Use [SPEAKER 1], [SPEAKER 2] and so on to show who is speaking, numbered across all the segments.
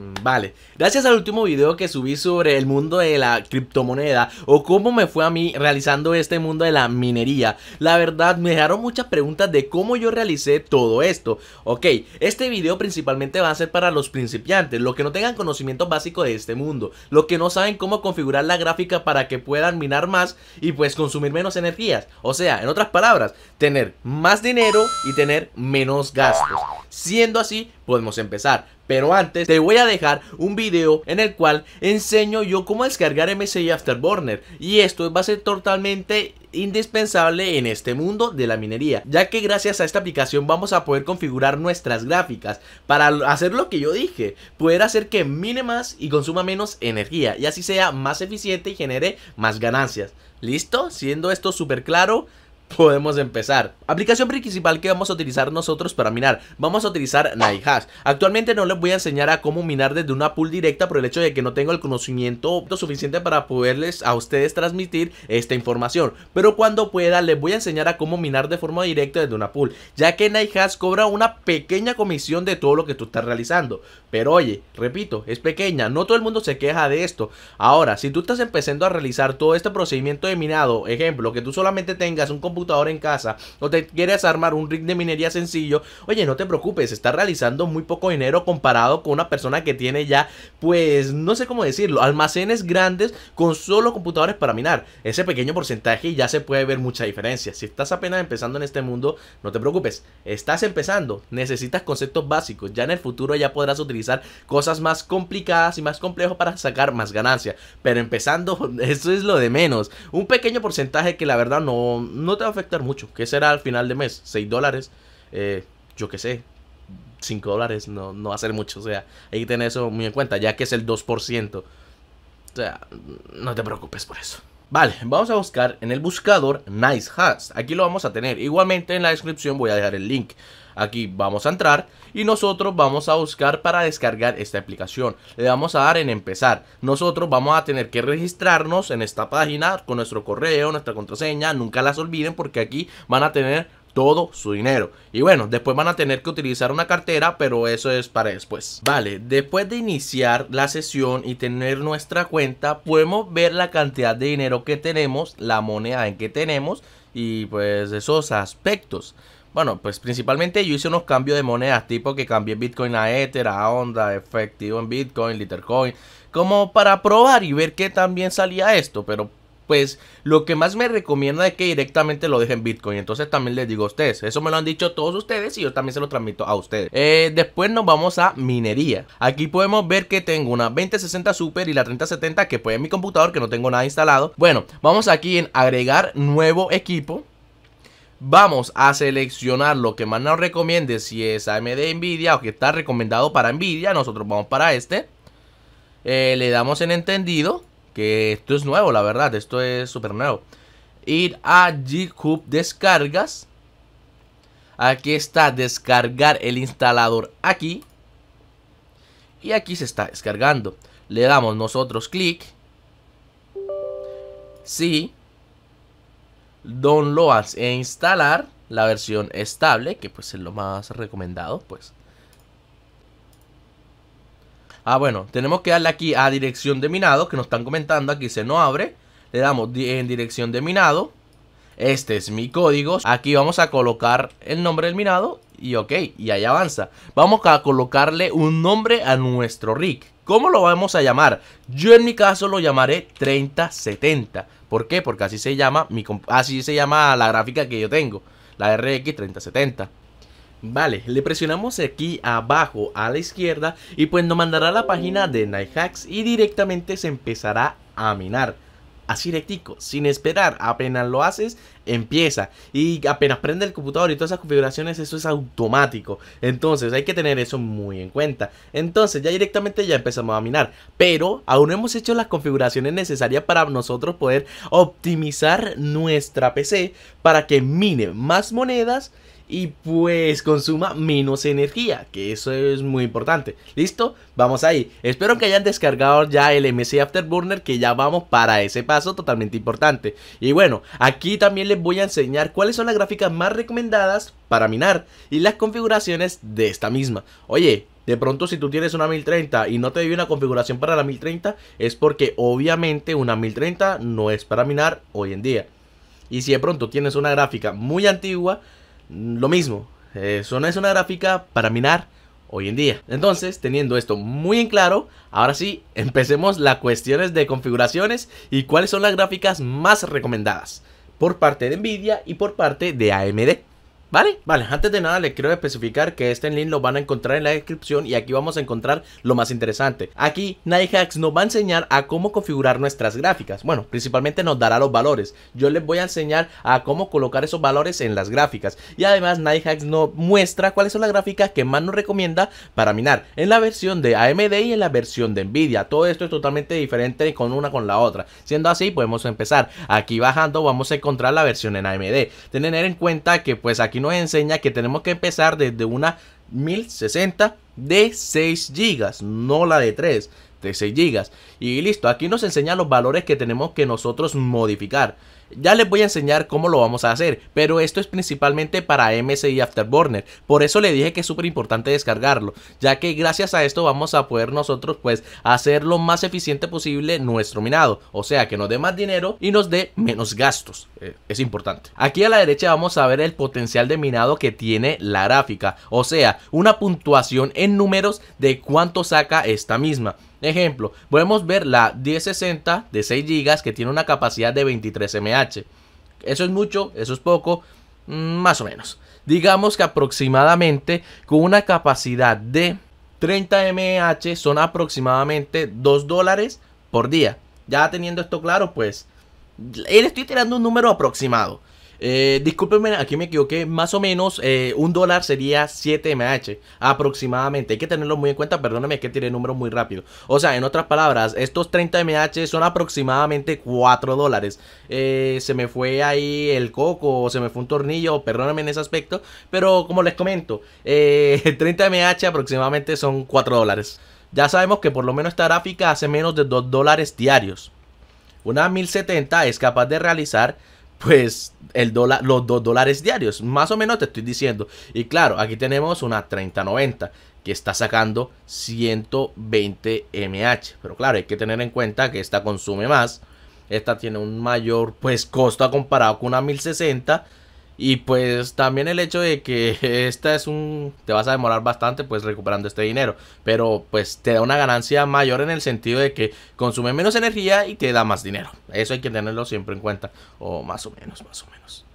[SPEAKER 1] Mm, vale, gracias al último video que subí sobre el mundo de la criptomoneda o cómo me fue a mí realizando este mundo de la minería, la verdad me dejaron muchas preguntas de cómo yo realicé todo esto. Ok, este video principalmente va a ser para los principiantes, los que no tengan conocimiento básico de este mundo, los que no saben cómo configurar la gráfica para que puedan minar más y pues consumir menos energías. O sea, en otras palabras, tener más dinero y tener menos gastos. Siendo así, podemos empezar. Pero antes te voy a dejar un video en el cual enseño yo cómo descargar MSI Afterburner y esto va a ser totalmente indispensable en este mundo de la minería, ya que gracias a esta aplicación vamos a poder configurar nuestras gráficas para hacer lo que yo dije, poder hacer que mine más y consuma menos energía y así sea más eficiente y genere más ganancias. ¿Listo? Siendo esto súper claro, podemos empezar. Aplicación principal que vamos a utilizar nosotros para minar, vamos a utilizar Nighthash. Actualmente no les voy a enseñar a cómo minar desde una pool directa por el hecho de que no tengo el conocimiento suficiente para poderles a ustedes transmitir esta información, pero cuando pueda les voy a enseñar a cómo minar de forma directa desde una pool, ya que Nighthash cobra una pequeña comisión de todo lo que tú estás realizando. Pero oye, repito, es pequeña, no todo el mundo se queja de esto. Ahora, si tú estás empezando a realizar todo este procedimiento de minado, ejemplo, que tú solamente tengas un computador en casa o te quieres armar un rig de minería sencillo, oye, no te preocupes, está realizando muy poco dinero comparado con una persona que tiene ya, pues, no sé cómo decirlo, almacenes grandes con solo computadores para minar. Ese pequeño porcentaje ya se puede ver mucha diferencia. Si estás apenas empezando en este mundo, no te preocupes, estás empezando, necesitas conceptos básicos, ya en el futuro ya podrás utilizar cosas más complicadas y más complejos para sacar más ganancias, pero empezando, eso es lo de menos. Un pequeño porcentaje que la verdad no, no te afectar mucho. ¿Qué será al final de mes? 6 dólares, eh, yo que sé, 5 dólares, no, no va a ser mucho. O sea, hay que tener eso muy en cuenta, ya que es el 2%. O sea, no te preocupes por eso. Vale, vamos a buscar en el buscador Nice hats Aquí lo vamos a tener. Igualmente en la descripción voy a dejar el link. Aquí vamos a entrar y nosotros vamos a buscar para descargar esta aplicación. Le vamos a dar en empezar. Nosotros vamos a tener que registrarnos en esta página con nuestro correo, nuestra contraseña. Nunca las olviden porque aquí van a tener todo su dinero. Y bueno, después van a tener que utilizar una cartera, pero eso es para después. Vale, después de iniciar la sesión y tener nuestra cuenta, podemos ver la cantidad de dinero que tenemos, la moneda en que tenemos y pues esos aspectos. Bueno, pues principalmente yo hice unos cambios de monedas, tipo que cambié Bitcoin a Ether, a Onda, efectivo en Bitcoin, Litercoin, como para probar y ver qué también salía esto, pero pues lo que más me recomienda es que directamente lo dejen Bitcoin. Entonces también les digo a ustedes, eso me lo han dicho todos ustedes y yo también se lo transmito a ustedes. Eh, después nos vamos a minería. Aquí podemos ver que tengo una 2060 Super y la 3070 que pues en mi computador que no tengo nada instalado. Bueno, vamos aquí en agregar nuevo equipo. Vamos a seleccionar lo que más nos recomiende, si es AMD Nvidia o que está recomendado para Nvidia, nosotros vamos para este. Eh, le damos en entendido que esto es nuevo, la verdad, esto es súper nuevo. Ir a GitHub Descargas. Aquí está descargar el instalador aquí. Y aquí se está descargando. Le damos nosotros clic. Sí. Downloads e instalar la versión estable, que pues es lo más recomendado, pues. Ah, bueno, tenemos que darle aquí a dirección de minado, que nos están comentando, aquí se no abre. Le damos en dirección de minado. Este es mi código. Aquí vamos a colocar el nombre del minado y ok, y ahí avanza. Vamos a colocarle un nombre a nuestro rig. ¿Cómo lo vamos a llamar? Yo en mi caso lo llamaré 3070. ¿Por qué? Porque así se llama mi así se llama la gráfica que yo tengo, la RX 3070. Vale, le presionamos aquí abajo a la izquierda y pues nos mandará a la página de Nighthacks y directamente se empezará a minar. Así rectico, sin esperar, apenas lo haces, empieza. Y apenas prende el computador y todas esas configuraciones, eso es automático. Entonces hay que tener eso muy en cuenta. Entonces ya directamente ya empezamos a minar. Pero aún no hemos hecho las configuraciones necesarias para nosotros poder optimizar nuestra PC para que mine más monedas y pues consuma menos energía, que eso es muy importante. ¿Listo? Vamos ahí. Espero que hayan descargado ya el MC Afterburner, que ya vamos para ese paso totalmente importante. Y bueno, aquí también les voy a enseñar cuáles son las gráficas más recomendadas para minar y las configuraciones de esta misma. Oye, de pronto si tú tienes una 1030 y no te dio una configuración para la 1030 es porque obviamente una 1030 no es para minar hoy en día. Y si de pronto tienes una gráfica muy antigua, lo mismo. Eh, eso no es una gráfica para minar hoy en día. Entonces, teniendo esto muy en claro, ahora sí, empecemos las cuestiones de configuraciones y cuáles son las gráficas más recomendadas por parte de Nvidia y por parte de AMD. ¿Vale? Vale, antes de nada les quiero especificar que este link lo van a encontrar en la descripción y aquí vamos a encontrar lo más interesante. Aquí Nighthacks nos va a enseñar a cómo configurar nuestras gráficas. Bueno, principalmente nos dará los valores. Yo les voy a enseñar a cómo colocar esos valores en las gráficas. Y además Nighthacks nos muestra cuáles son las gráficas que más nos recomienda para minar. En la versión de AMD y en la versión de Nvidia. Todo esto es totalmente diferente con una con la otra. Siendo así, podemos empezar. Aquí bajando vamos a encontrar la versión en AMD. Tener en cuenta que pues aquí nos enseña que tenemos que empezar desde una 1060 de 6 GB, no la de 3 de 6 GB. Y listo, aquí nos enseña los valores que tenemos que nosotros modificar. Ya les voy a enseñar cómo lo vamos a hacer, pero esto es principalmente para MSI Afterburner, por eso le dije que es súper importante descargarlo, ya que gracias a esto vamos a poder nosotros pues hacer lo más eficiente posible nuestro minado, o sea que nos dé más dinero y nos dé menos gastos, eh, es importante. Aquí a la derecha vamos a ver el potencial de minado que tiene la gráfica, o sea una puntuación en números de cuánto saca esta misma. Ejemplo, podemos ver la 1060 de 6 GB que tiene una capacidad de 23 mh Eso es mucho, eso es poco, mm, más o menos. Digamos que aproximadamente con una capacidad de 30 mh son aproximadamente 2 dólares por día. Ya teniendo esto claro, pues le estoy tirando un número aproximado. Eh, discúlpenme, aquí me equivoqué. Más o menos eh, un dólar sería 7 MH aproximadamente. Hay que tenerlo muy en cuenta. Perdóname, que tiré número muy rápido. O sea, en otras palabras, estos 30 MH son aproximadamente 4 dólares. Eh, se me fue ahí el coco, o se me fue un tornillo. Perdóname en ese aspecto. Pero como les comento, 30 eh, MH aproximadamente son 4 dólares. Ya sabemos que por lo menos esta gráfica hace menos de 2 dólares diarios. Una 1070 es capaz de realizar pues el dólar, los 2 dólares diarios. Más o menos te estoy diciendo. Y claro, aquí tenemos una 3090 que está sacando 120 mh. Pero claro, hay que tener en cuenta que esta consume más. Esta tiene un mayor pues costo comparado con una 1060 y pues también el hecho de que esta es un... te vas a demorar bastante pues recuperando este dinero. Pero pues te da una ganancia mayor en el sentido de que consume menos energía y te da más dinero. Eso hay que tenerlo siempre en cuenta. O más o menos, más o menos.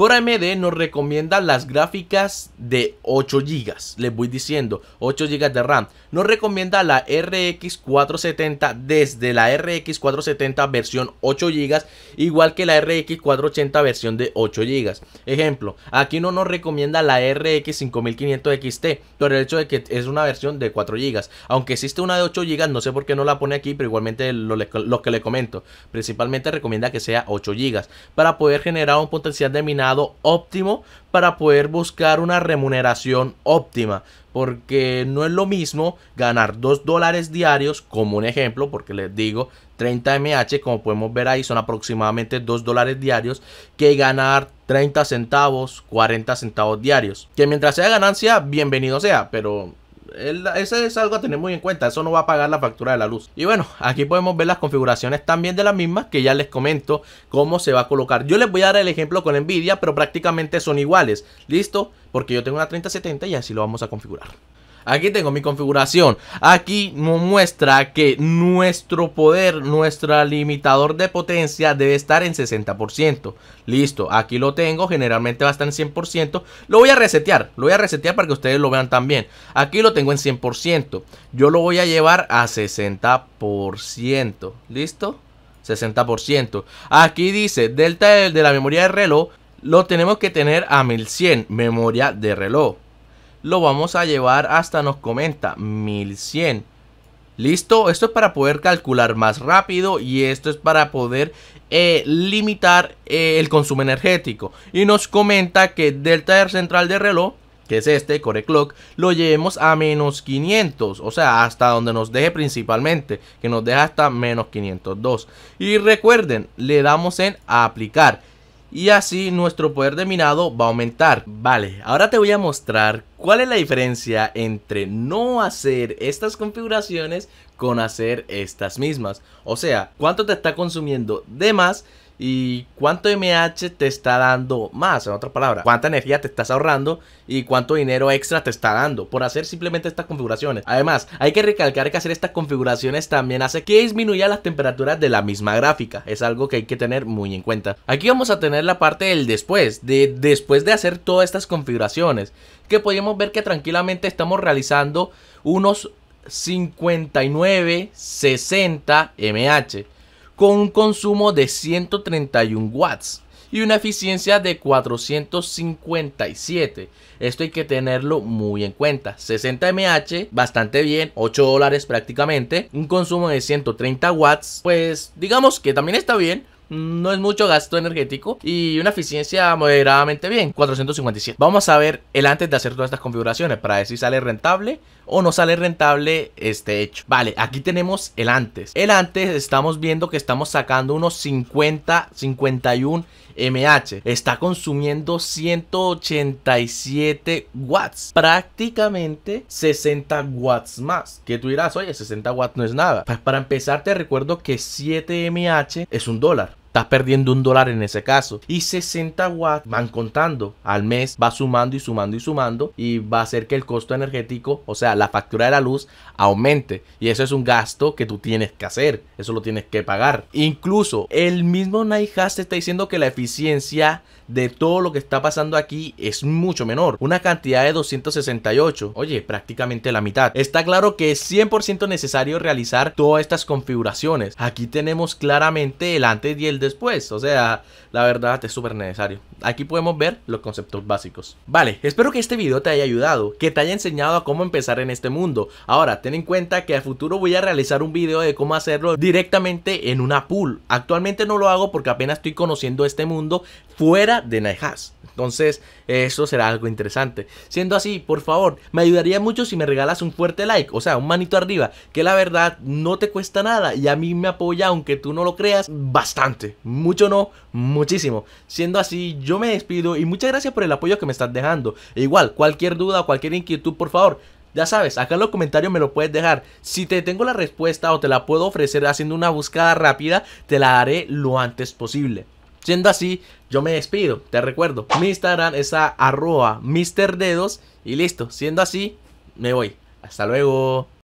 [SPEAKER 1] Por AMD nos recomienda las gráficas de 8 GB, les voy diciendo, 8 GB de RAM. Nos recomienda la RX 470 desde la RX 470 versión 8 GB, igual que la RX 480 versión de 8 GB. Ejemplo, aquí no nos recomienda la RX 5500 XT, por el hecho de que es una versión de 4 GB. Aunque existe una de 8 GB, no sé por qué no la pone aquí, pero igualmente lo, que le comento, principalmente recomienda que sea 8 GB para poder generar un potencial de minado óptimo para poder buscar una remuneración óptima. Porque no es lo mismo ganar dos dólares diarios, como un ejemplo, porque les digo, 30 MH, como podemos ver ahí, son aproximadamente dos dólares diarios, que ganar 30 centavos, 40 centavos diarios. Que mientras sea ganancia, bienvenido sea, pero eso es algo a tener muy en cuenta, eso no va a pagar la factura de la luz. Y bueno, aquí podemos ver las configuraciones también de las mismas que ya les comento cómo se va a colocar. Yo les voy a dar el ejemplo con Nvidia, pero prácticamente son iguales. ¿Listo? Porque yo tengo una 3070 y así lo vamos a configurar. Aquí tengo mi configuración. Aquí nos muestra que nuestro poder, nuestro limitador de potencia debe estar en 60%. Listo, aquí lo tengo. Generalmente va a estar en 100%. Lo voy a resetear. Lo voy a resetear para que ustedes lo vean también. Aquí lo tengo en 100%. Yo lo voy a llevar a 60%. ¿Listo? 60%. Aquí dice, delta de la memoria de reloj lo tenemos que tener a 1100. Memoria de reloj lo vamos a llevar hasta nos comenta 1100. Listo, esto es para poder calcular más rápido y esto es para poder eh, limitar eh, el consumo energético. Y nos comenta que delta central de reloj, que es este, core clock, lo llevemos a menos 500, o sea, hasta donde nos deje principalmente, que nos deja hasta menos 502. Y recuerden, le damos en aplicar y así nuestro poder de minado va a aumentar. Vale, ahora te voy a mostrar cuál es la diferencia entre no hacer estas configuraciones con hacer estas mismas. O sea, cuánto te está consumiendo de más y cuánto MH te está dando más, en otras palabras, cuánta energía te estás ahorrando y cuánto dinero extra te está dando por hacer simplemente estas configuraciones. Además, hay que recalcar que hacer estas configuraciones también hace que disminuya las temperaturas de la misma gráfica, es algo que hay que tener muy en cuenta. Aquí vamos a tener la parte del después, de después de hacer todas estas configuraciones, que podemos ver que tranquilamente estamos realizando unos 59, 60 mH con un consumo de 131 watts y una eficiencia de 457. Esto hay que tenerlo muy en cuenta. 60 MH. bastante bien, 8 dólares prácticamente. Un consumo de 130 watts, pues digamos que también está bien. No es mucho gasto energético y una eficiencia moderadamente bien, 457. Vamos a ver el antes de hacer todas estas configuraciones para ver si sale rentable o no sale rentable este hecho. Vale, aquí tenemos el antes. El antes estamos viendo que estamos sacando unos 50, 51 MH. Está consumiendo 187 watts. Prácticamente 60 watts más. Que tú dirás, oye, 60 watts no es nada. para empezar te recuerdo que 7 MH es un dólar estás perdiendo un dólar en ese caso. Y 60 watts van contando al mes, va sumando y sumando y sumando y va a hacer que el costo energético, o sea, la factura de la luz aumente. Y eso es un gasto que tú tienes que hacer, eso lo tienes que pagar. Incluso el mismo Nighthouse te está diciendo que la eficiencia de todo lo que está pasando aquí es mucho menor. Una cantidad de 268. Oye, prácticamente la mitad. Está claro que es 100% necesario realizar todas estas configuraciones. Aquí tenemos claramente el antes y el después. O sea, la verdad es súper necesario. Aquí podemos ver los conceptos básicos. Vale, espero que este video te haya ayudado, que te haya enseñado a cómo empezar en este mundo. Ahora, ten en cuenta que a futuro voy a realizar un video de cómo hacerlo directamente en una pool. Actualmente no lo hago porque apenas estoy conociendo este mundo fuera de Nighthash. Entonces, eso será algo interesante. Siendo así, por favor, me ayudaría mucho si me regalas un fuerte like, o sea, un manito arriba, que la verdad no te cuesta nada y a mí me apoya, aunque tú no lo creas, bastante. Mucho no, muchísimo. Siendo así, yo me despido y muchas gracias por el apoyo que me estás dejando. E igual, cualquier duda o cualquier inquietud, por favor, ya sabes, acá en los comentarios me lo puedes dejar. Si te tengo la respuesta o te la puedo ofrecer haciendo una búsqueda rápida, te la daré lo antes posible. Siendo así, yo me despido, te recuerdo, mi Instagram es a arroba Dedos y listo, siendo así, me voy. Hasta luego.